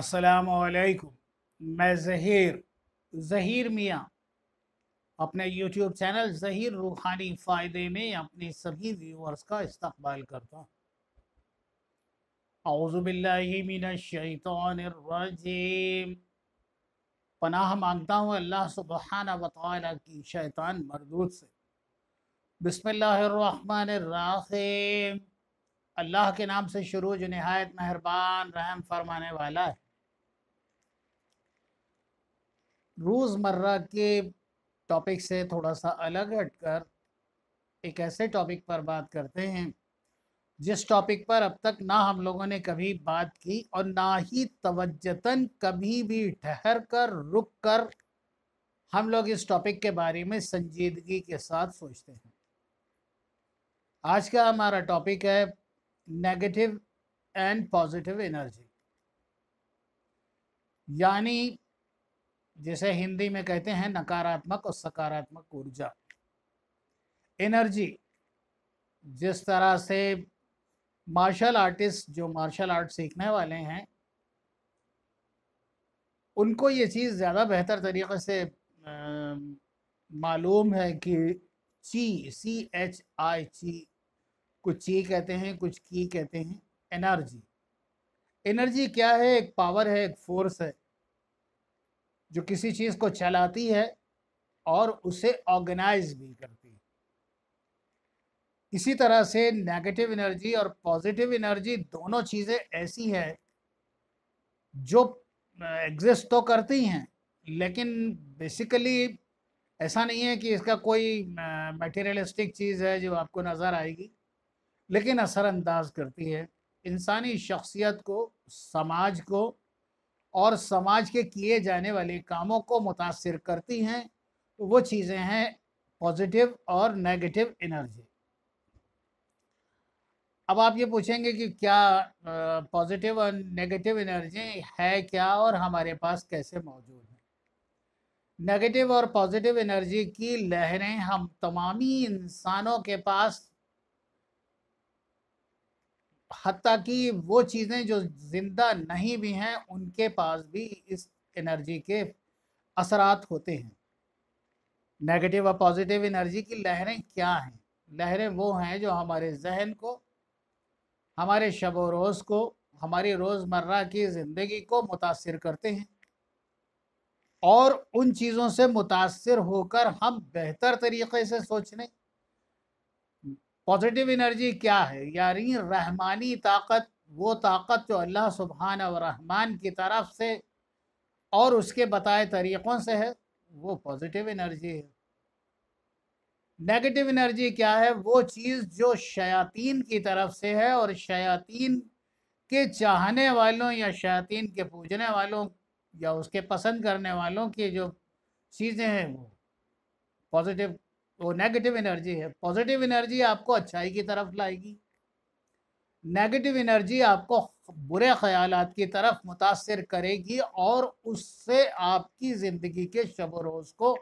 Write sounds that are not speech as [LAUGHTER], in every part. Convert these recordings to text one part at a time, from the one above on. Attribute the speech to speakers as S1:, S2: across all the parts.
S1: असलकुम मैं जहीर जहीर मियाँ अपने यूट्यूब चैनल जहीर रूहानी फ़ायदे में अपने सभी व्यूअर्स का इस्तकबाल करता हूँ अवज़ुबिल्लिमिनशैतरजीम पनाह मांगता हूँ अल्लाह सुबहाना बताल की शैतान मरदूद से बिसमीम अल्लाह के नाम से शुरू जो नहायत मेहरबान रहम फरमाने वाला है रोज़मर्रा के टॉपिक से थोड़ा सा अलग हटकर एक ऐसे टॉपिक पर बात करते हैं जिस टॉपिक पर अब तक ना हम लोगों ने कभी बात की और ना ही तवज्जतन कभी भी ठहर कर रुक कर हम लोग इस टॉपिक के बारे में संजीदगी के साथ सोचते हैं आज का हमारा टॉपिक है नेगेटिव एंड पॉजिटिव एनर्जी यानी जिसे हिंदी में कहते हैं नकारात्मक और सकारात्मक ऊर्जा एनर्जी जिस तरह से मार्शल आर्टिस्ट जो मार्शल आर्ट सीखने वाले हैं उनको ये चीज़ ज़्यादा बेहतर तरीके से मालूम है कि ची सी एच आई ची कुछ ची कहते हैं कुछ की कहते हैं एनर्जी एनर्जी क्या है एक पावर है एक फोर्स है जो किसी चीज़ को चलाती है और उसे ऑर्गेनाइज भी करती है इसी तरह से नेगेटिव एनर्जी और पॉजिटिव एनर्जी दोनों चीज़ें ऐसी है जो एग्जिस्ट तो करती हैं लेकिन बेसिकली ऐसा नहीं है कि इसका कोई मटेरियलिस्टिक चीज़ है जो आपको नज़र आएगी लेकिन असरअंदाज करती है इंसानी शख्सियत को समाज को और समाज के किए जाने वाले कामों को मुतासर करती हैं तो वो चीज़ें हैं पॉजिटिव और नेगेटिव एनर्जी अब आप ये पूछेंगे कि क्या पॉजिटिव और नेगेटिव एनर्जी है क्या और हमारे पास कैसे मौजूद है नेगेटिव और पॉजिटिव एनर्जी की लहरें हम तमामी इंसानों के पास हती कि वो चीज़ें जो ज़िंदा नहीं भी हैं उनके पास भी इस एनर्जी के असरात होते हैं नेगेटिव और पॉजिटिव एनर्जी की लहरें क्या हैं लहरें वो हैं जो हमारे जहन को हमारे शब रोज़ को हमारी रोज़मर्रा की ज़िंदगी को मुतासर करते हैं और उन चीज़ों से मुतासर होकर हम बेहतर तरीके से सोचने पॉजिटिव एनर्जी क्या है यानी रहमानी ताकत वो ताकत जो अल्लाह सुबहान और रहमान की तरफ से और उसके बताए तरीक़ों से है वो पॉजिटिव एनर्जी है नेगेटिव एनर्जी क्या है वो चीज़ जो शयातीन की तरफ से है और शयातीन के चाहने वालों या शयातीन के पूजने वालों या उसके पसंद करने वालों की जो चीज़ें हैं वो पॉजिटिव वो नेगेटिव एनर्जी है पॉजिटिव एनर्जी आपको अच्छाई की तरफ लाएगी नेगेटिव एनर्जी आपको बुरे ख्याल की तरफ मुतासर करेगी और उससे आपकी ज़िंदगी के शब रोज़ को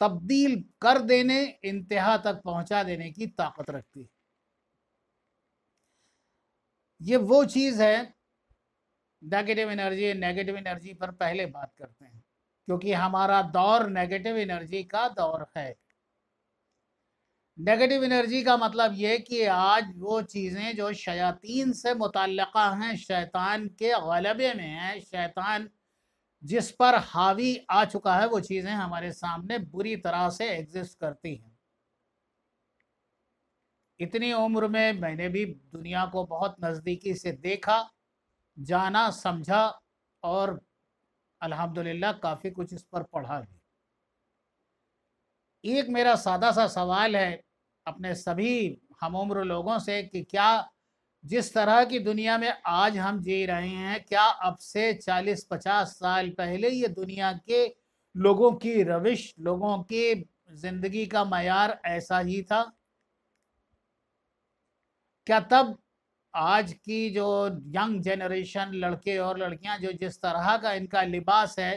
S1: तब्दील कर देने इंतहा तक पहुंचा देने की ताकत रखती है ये वो चीज़ है नेगेटिव एनर्जी नेगेटिव एनर्जी पर पहले बात करते हैं क्योंकि हमारा दौर नेगेटिव एनर्जी का दौर है नेगेटिव एनर्जी का मतलब ये कि आज वो चीज़ें जो शयातीन से मुतल हैं शैतान के गलबे में हैं शैतान जिस पर हावी आ चुका है वो चीज़ें हमारे सामने बुरी तरह से एग्जिस्ट करती हैं इतनी उम्र में मैंने भी दुनिया को बहुत नज़दीकी से देखा जाना समझा और अल्हम्दुलिल्लाह काफ़ी कुछ इस पर पढ़ा भी एक मेरा सादा सा सवाल है अपने सभी हम उम्र लोगों से कि क्या जिस तरह की दुनिया में आज हम जी रहे हैं क्या अब से 40-50 साल पहले ये दुनिया के लोगों की रविश लोगों की जिंदगी का मैार ऐसा ही था क्या तब आज की जो यंग जनरेशन लड़के और लड़कियां जो जिस तरह का इनका लिबास है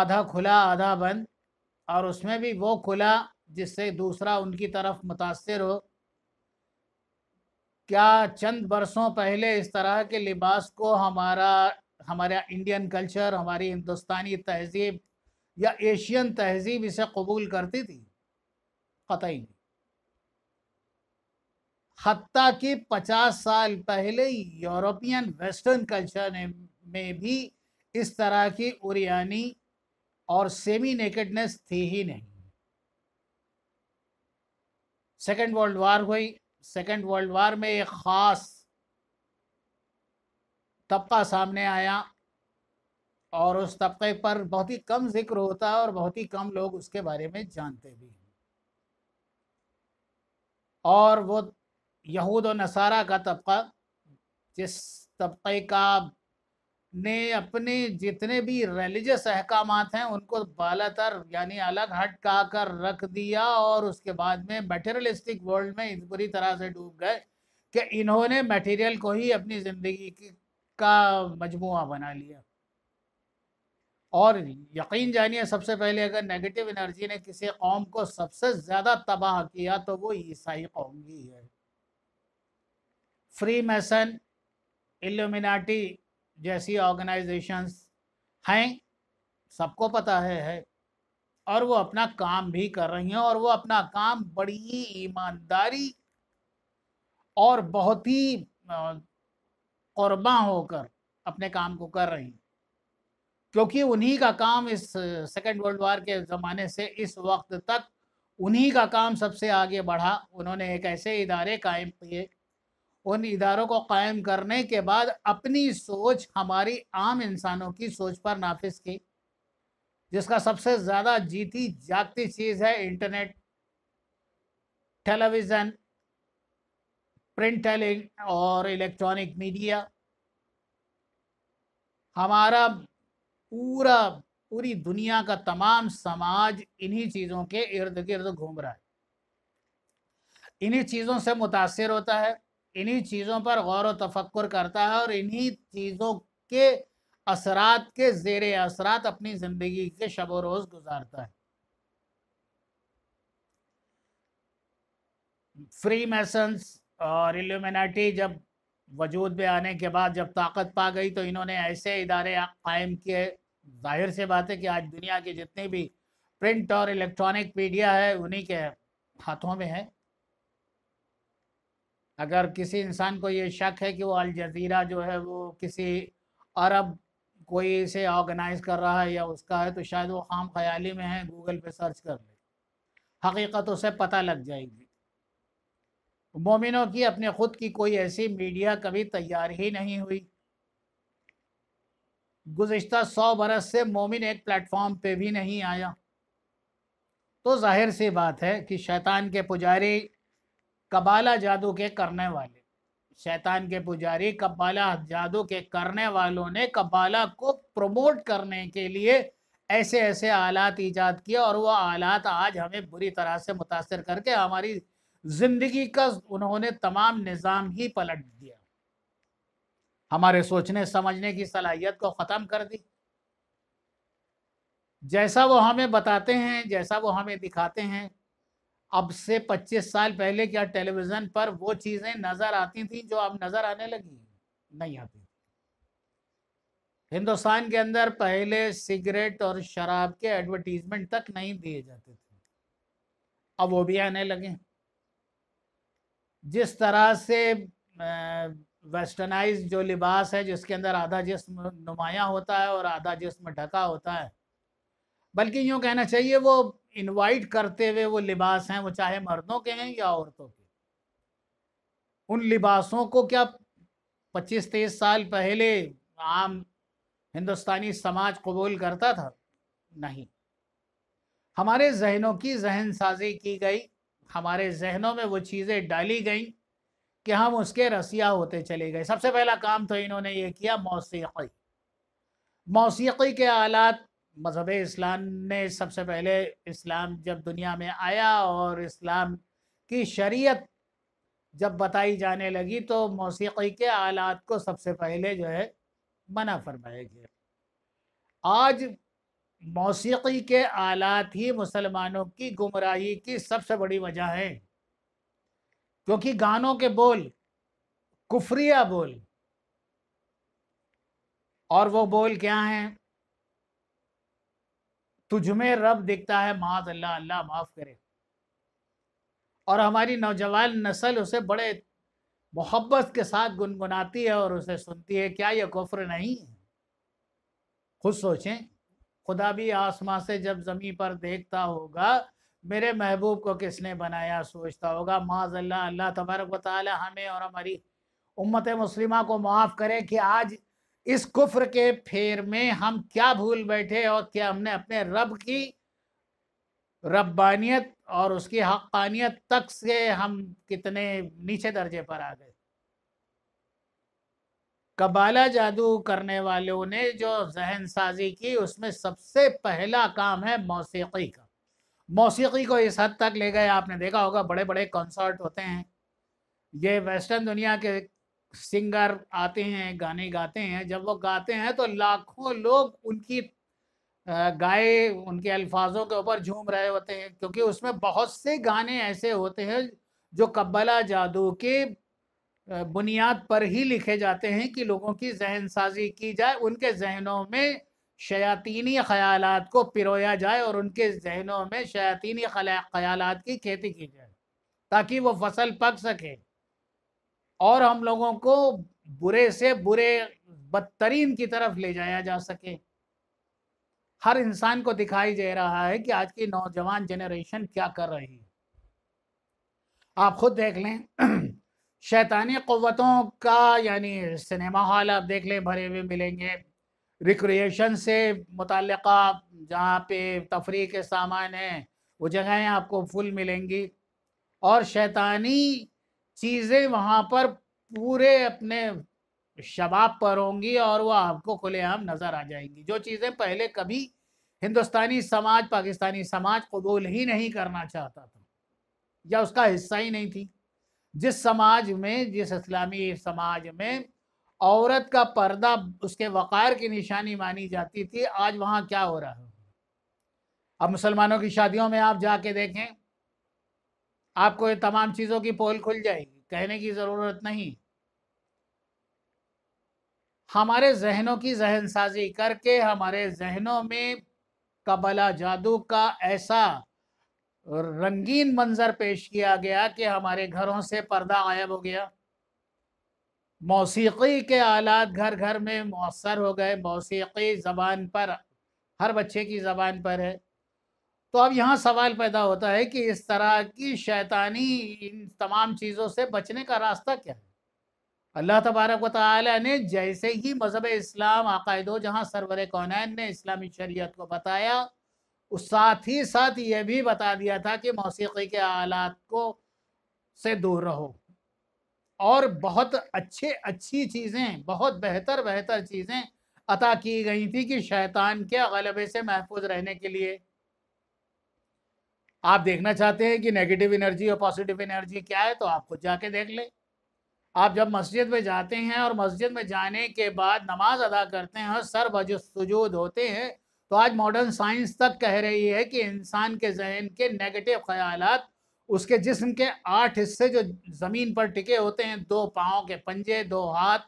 S1: आधा खुला आधा बंद और उसमें भी वो खुला जिससे दूसरा उनकी तरफ मुतासर हो क्या चंद बरसों पहले इस तरह के लिबास को हमारा हमारा इंडियन कल्चर हमारी हिंदुस्तानी तहजीब या एशियन तहजीब इसे कबूल करती थी ही नहीं हती कि पचास साल पहले यूरोपियन वेस्टर्न कल्चर ने में भी इस तरह की उरियानी और सेमी नेकेडनेस थी ही नहीं सेकेंड वर्ल्ड वार हुई सेकेंड वर्ल्ड वार में एक ख़ास तबका सामने आया और उस तबके पर बहुत ही कम जिक्र होता है और बहुत ही कम लोग उसके बारे में जानते भी हैं और वो यहूद और नसारा का तबका जिस तबके का ने अपने जितने भी रिलीजियस अहकाम हैं उनको बालातर यानी अलग हट कर रख दिया और उसके बाद में मटेरियलिस्टिक वर्ल्ड में बुरी तरह से डूब गए कि इन्होंने मटेरियल को ही अपनी ज़िंदगी का मजमू बना लिया और यकीन जानिए सबसे पहले अगर नेगेटिव एनर्जी ने किसी कौम को सबसे ज़्यादा तबाह किया तो वो ईसाई कौम ही है फ्री मैसन एल्यूमिनाटी जैसी ऑर्गेनाइजेशंस हैं सबको पता है है और वो अपना काम भी कर रही हैं और वो अपना काम बड़ी ईमानदारी और बहुत ही कुर्बा होकर अपने काम को कर रही हैं क्योंकि उन्हीं का काम इस सेकेंड वर्ल्ड वार के ज़माने से इस वक्त तक उन्हीं का काम सबसे आगे बढ़ा उन्होंने एक ऐसे इदारे कायम किए उन इदारों को कायम करने के बाद अपनी सोच हमारी आम इंसानों की सोच पर नाफिज की जिसका सबसे ज़्यादा जीती जागती चीज़ है इंटरनेट टेलीविज़न प्रिंट और इलेक्ट्रॉनिक मीडिया हमारा पूरा पूरी दुनिया का तमाम समाज इन्हीं चीज़ों के इर्द गिर्द घूम रहा है इन्हीं चीज़ों से मुतासर होता है इन्हीं चीज़ों पर गौर व तफक्र करता है और इन्हीं चीज़ों के असरात के ज़ेर असरात अपनी ज़िंदगी के शब व रोज़ गुजारता है फ्री मैसन्स और इल्यूमिनाटी जब वजूद में आने के बाद जब ताकत पा गई तो इन्होंने ऐसे इदारे कायम किए जाहिर से बात है कि आज दुनिया के जितने भी प्रिंट और इलेक्ट्रॉनिक मीडिया है उन्हीं के हाथों में है अगर किसी इंसान को ये शक है कि वो अल जजीरा जो है वो किसी अरब कोई इसे ऑर्गेनाइज कर रहा है या उसका है तो शायद वो खाम ख्याली में है गूगल पे सर्च कर ले हकीकत उसे पता लग जाएगी मोमिनों की अपने ख़ुद की कोई ऐसी मीडिया कभी तैयार ही नहीं हुई गुज्त सौ बरस से मोमिन एक प्लेटफॉर्म पे भी नहीं आया तो जाहिर सी बात है कि शैतान के पुजारी कबाला जादू के करने वाले शैतान के पुजारी कबाला जादू के करने वालों ने कबाला को प्रमोट करने के लिए ऐसे ऐसे आलात ईजाद किए और वह आलात आज हमें बुरी तरह से मुतासर करके हमारी ज़िंदगी का उन्होंने तमाम निज़ाम ही पलट दिया हमारे सोचने समझने की सलाहियत को ख़त्म कर दी जैसा वो हमें बताते हैं जैसा वो हमें दिखाते हैं अब से 25 साल पहले क्या टेलीविज़न पर वो चीज़ें नज़र आती थी जो अब नज़र आने लगी नहीं आती हिंदुस्तान के अंदर पहले सिगरेट और शराब के एडवर्टीजमेंट तक नहीं दिए जाते थे अब वो भी आने लगे जिस तरह से वेस्टर्नाइज जो लिबास है जिसके अंदर आधा जिस्म नुमाया होता है और आधा जिस्म ढका होता है बल्कि यूँ कहना चाहिए वो इनवाइट करते हुए वो लिबास हैं वो चाहे मर्दों के हैं या औरतों के उन लिबासों को क्या पच्चीस तेईस साल पहले आम हिंदुस्तानी समाज कबूल करता था नहीं हमारे जहनों की जहन साजी की गई हमारे जहनों में वो चीज़ें डाली गई कि हम उसके रसिया होते चले गए सबसे पहला काम तो इन्होंने ये किया मौसीकी मौसीकी के आलात मज़हब इस्लाम ने सबसे पहले इस्लाम जब दुनिया में आया और इस्लाम की शरीयत जब बताई जाने लगी तो मौसीकी के आलात को सबसे पहले जो है मना फरमाया गया आज मौसीकी के आलात ही मुसलमानों की गुमराही की सबसे बड़ी वजह है क्योंकि गानों के बोल कुफरिया बोल और वो बोल क्या हैं तुझमें रब दिखता है माज अल्लाह अल्लाह माफ़ करे और हमारी नौजवान नस्ल उसे बड़े मोहब्बत के साथ गुनगुनाती है और उसे सुनती है क्या यह कुफ्र नहीं है खुद सोचें खुदा भी आसमां से जब ज़मीन पर देखता होगा मेरे महबूब को किसने बनाया सोचता होगा माज अल्लाह अल्लाह तबारक वाली हमें और हमारी उम्मत मुस्लिमा को माफ़ करे कि आज इस कुफर के फेर में हम क्या भूल बैठे और क्या हमने अपने रब की रब्बानियत और उसकी हक़ानियत तक से हम कितने नीचे दर्जे पर आ गए कबाला जादू करने वालों ने जो जहन साजी की उसमें सबसे पहला काम है मौसीकी का मौसीकी को इस हद तक ले गए आपने देखा होगा बड़े बड़े कॉन्सर्ट होते हैं ये वेस्टर्न दुनिया के सिंगर आते हैं गाने गाते हैं जब वो गाते हैं तो लाखों लोग उनकी गाए उनके अल्फाजों के ऊपर झूम रहे होते हैं क्योंकि उसमें बहुत से गाने ऐसे होते हैं जो कब्बला जादू के बुनियाद पर ही लिखे जाते हैं कि लोगों की जहन साजी की जाए उनके जहनों में शयातीनी ख्याल को पिरोया जाए और उनके जहनों में शयातीनी ख्याल की खेती की जाए ताकि वो फसल पक सके और हम लोगों को बुरे से बुरे बदतरीन की तरफ ले जाया जा सके हर इंसान को दिखाई दे रहा है कि आज की नौजवान जनरेशन क्या कर रही है आप खुद देख लें [CLEARS THROAT] शैतानी क़वतों का यानी सिनेमा हॉल आप देख लें भरे हुए मिलेंगे रिक्रिएशन से मुतल जहाँ पे तफरी के सामान हैं वो जगहें आपको फुल मिलेंगी और शैतानी चीज़ें वहाँ पर पूरे अपने शबाब पर होंगी और वह आपको खुलेआम नज़र आ जाएंगी जो चीज़ें पहले कभी हिंदुस्तानी समाज पाकिस्तानी समाज कबूल ही नहीं करना चाहता था या उसका हिस्सा ही नहीं थी जिस समाज में जिस इस्लामी समाज में औरत का पर्दा उसके वक़ार की निशानी मानी जाती थी आज वहाँ क्या हो रहा है अब मुसलमानों की शादियों में आप जाके देखें आपको ये तमाम चीज़ों की पोल खुल जाएगी कहने की ज़रूरत नहीं हमारे जहनों की जहन साजी करके हमारे जहनों में कबला जादू का ऐसा रंगीन मंजर पेश किया गया कि हमारे घरों से पर्दा गायब हो गया मौसीकी के आलात घर घर में मौसर हो गए मौसीकी ज़बान पर हर बच्चे की ज़बान पर है तो अब यहाँ सवाल पैदा होता है कि इस तरह की शैतानी इन तमाम चीज़ों से बचने का रास्ता क्या है अल्लाह तबारक व ने जैसे ही मज़हब इस्लाम अकायदो जहाँ सरवर कौन ने इस्लामी शरीयत को बताया उस साथ ही साथ ये भी बता दिया था कि मौसीकी के आलात को से दूर रहो और बहुत अच्छे अच्छी चीज़ें बहुत बेहतर बेहतर चीज़ें अता की गई थी कि शैतान के गलबे से महफूज रहने के लिए आप देखना चाहते हैं कि नेगेटिव एनर्जी और पॉजिटिव एनर्जी क्या है तो आप खुद जाके देख लें आप जब मस्जिद में जाते हैं और मस्जिद में जाने के बाद नमाज अदा करते हैं और सर वजू सजूद होते हैं तो आज मॉडर्न साइंस तक कह रही है कि इंसान के जहन के नेगेटिव ख्याल उसके जिस्म के आठ हिस्से जो ज़मीन पर टिके होते हैं दो पाँव के पंजे दो हाथ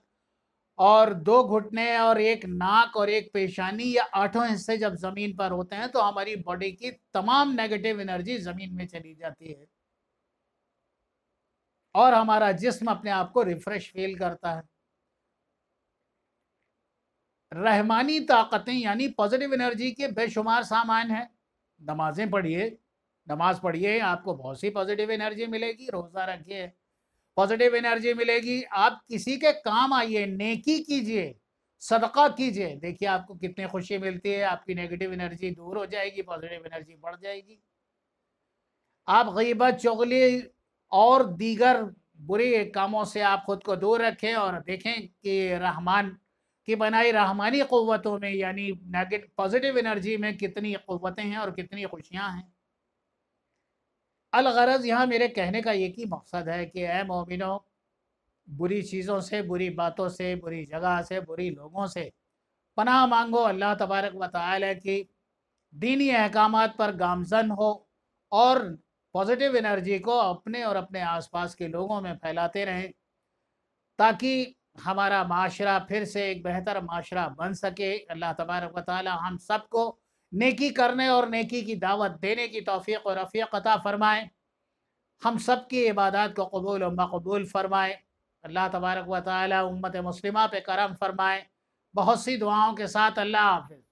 S1: और दो घुटने और एक नाक और एक पेशानी या आठों हिस्से जब ज़मीन पर होते हैं तो हमारी बॉडी की तमाम नेगेटिव एनर्जी ज़मीन में चली जाती है और हमारा जिस्म अपने आप को रिफ्रेश फील करता है रहमानी ताकतें यानी पॉजिटिव एनर्जी के बेशुमार सामान हैं नमाजें पढ़िए नमाज पढ़िए आपको बहुत सी पॉजिटिव एनर्जी मिलेगी रोज़ा रखिए पॉजिटिव एनर्जी मिलेगी आप किसी के काम आइए नेकी कीजिए सदका कीजिए देखिए आपको कितनी खुशी मिलती है आपकी नेगेटिव एनर्जी दूर हो जाएगी पॉजिटिव एनर्जी बढ़ जाएगी आप गीबत चुगली और दीगर बुरे कामों से आप ख़ुद को दूर रखें और देखें कि रहमान की बनाई रहमानी क़वतों में यानी नेगेटिव पॉजिटिव एनर्जी में कितनी क़वतें हैं और कितनी खुशियाँ हैं अलगरज यहाँ मेरे कहने का एक ही मकसद है कि ए मोमिनों बुरी चीज़ों से बुरी बातों से बुरी जगह से बुरी लोगों से पनाह मांगो अल्लाह तबारक वाली की दीनी अहकाम पर गामजन हो और पॉजिटिव एनर्जी को अपने और अपने आसपास के लोगों में फैलाते रहें ताकि हमारा माशरा फिर से एक बेहतर माशरा बन सके अल्लाह तबारक वाली हम सबको नेकी करने और नेकी की दावत देने की तोफ़ी और रफ़ी अता फ़रमाएँ हम सब की इबादत को कबूल और मकबूल फ़रमाएँ अल्लाह तबारक व ताली उम्मत मुस्लिमा पे करम फ़रमाएँ बहुत सी दुआओं के साथ अल्लाह हाफ़